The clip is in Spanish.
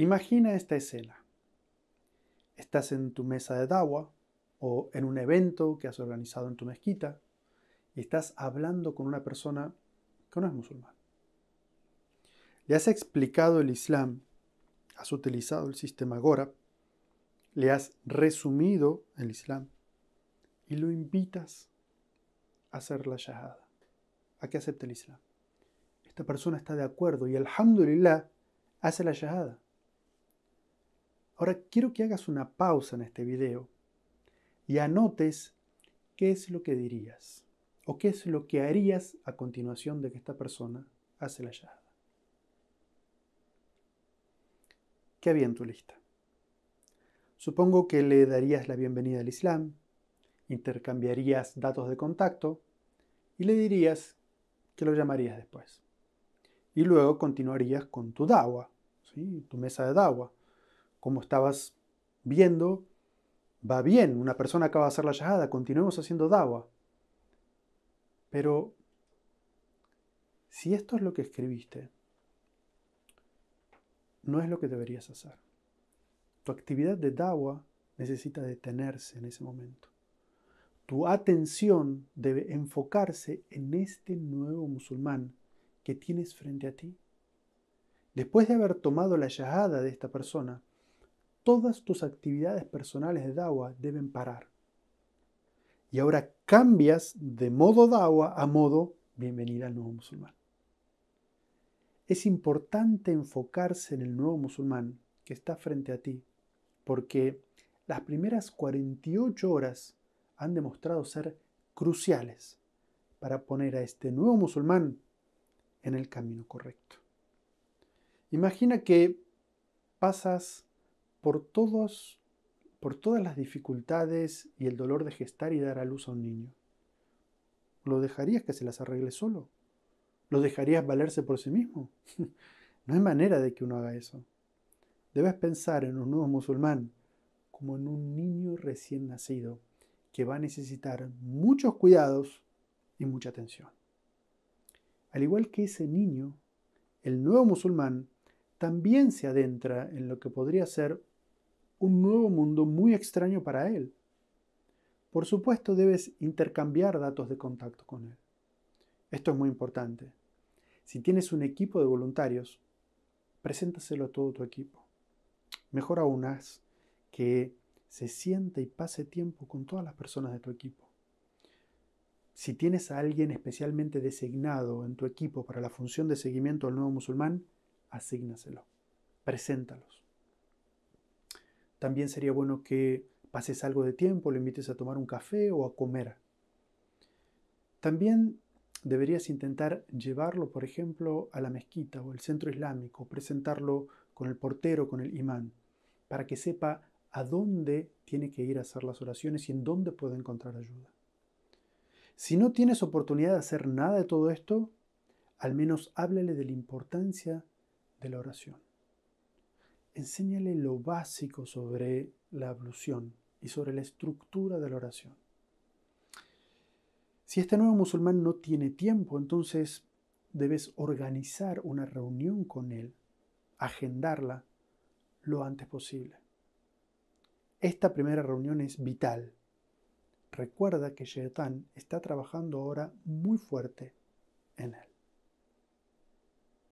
Imagina esta escena. Estás en tu mesa de dawa o en un evento que has organizado en tu mezquita y estás hablando con una persona que no es musulmán. Le has explicado el Islam, has utilizado el sistema Gora, le has resumido el Islam y lo invitas a hacer la shahada, a que acepte el Islam. Esta persona está de acuerdo y alhamdulillah hace la shahada. Ahora quiero que hagas una pausa en este video y anotes qué es lo que dirías o qué es lo que harías a continuación de que esta persona hace la llamada. ¿Qué había en tu lista? Supongo que le darías la bienvenida al Islam, intercambiarías datos de contacto y le dirías que lo llamarías después. Y luego continuarías con tu dawa, ¿sí? tu mesa de dawa, como estabas viendo, va bien, una persona acaba de hacer la yahada, continuemos haciendo dawa. Pero si esto es lo que escribiste, no es lo que deberías hacer. Tu actividad de dawa necesita detenerse en ese momento. Tu atención debe enfocarse en este nuevo musulmán que tienes frente a ti. Después de haber tomado la yahada de esta persona, todas tus actividades personales de Dawa deben parar. Y ahora cambias de modo Dawa a modo bienvenida al nuevo musulmán. Es importante enfocarse en el nuevo musulmán que está frente a ti, porque las primeras 48 horas han demostrado ser cruciales para poner a este nuevo musulmán en el camino correcto. Imagina que pasas por, por todas las dificultades y el dolor de gestar y dar a luz a un niño? ¿Lo dejarías que se las arregle solo? ¿Lo dejarías valerse por sí mismo? no hay manera de que uno haga eso. Debes pensar en un nuevo musulmán como en un niño recién nacido que va a necesitar muchos cuidados y mucha atención. Al igual que ese niño, el nuevo musulmán también se adentra en lo que podría ser un nuevo mundo muy extraño para él. Por supuesto, debes intercambiar datos de contacto con él. Esto es muy importante. Si tienes un equipo de voluntarios, preséntaselo a todo tu equipo. Mejor aún haz que se sienta y pase tiempo con todas las personas de tu equipo. Si tienes a alguien especialmente designado en tu equipo para la función de seguimiento al nuevo musulmán, asígnaselo, Preséntalos. También sería bueno que pases algo de tiempo, lo invites a tomar un café o a comer. También deberías intentar llevarlo, por ejemplo, a la mezquita o el centro islámico, presentarlo con el portero, con el imán, para que sepa a dónde tiene que ir a hacer las oraciones y en dónde puede encontrar ayuda. Si no tienes oportunidad de hacer nada de todo esto, al menos háblale de la importancia de la oración enséñale lo básico sobre la ablución y sobre la estructura de la oración. Si este nuevo musulmán no tiene tiempo, entonces debes organizar una reunión con él, agendarla lo antes posible. Esta primera reunión es vital. Recuerda que Shaitan está trabajando ahora muy fuerte en él.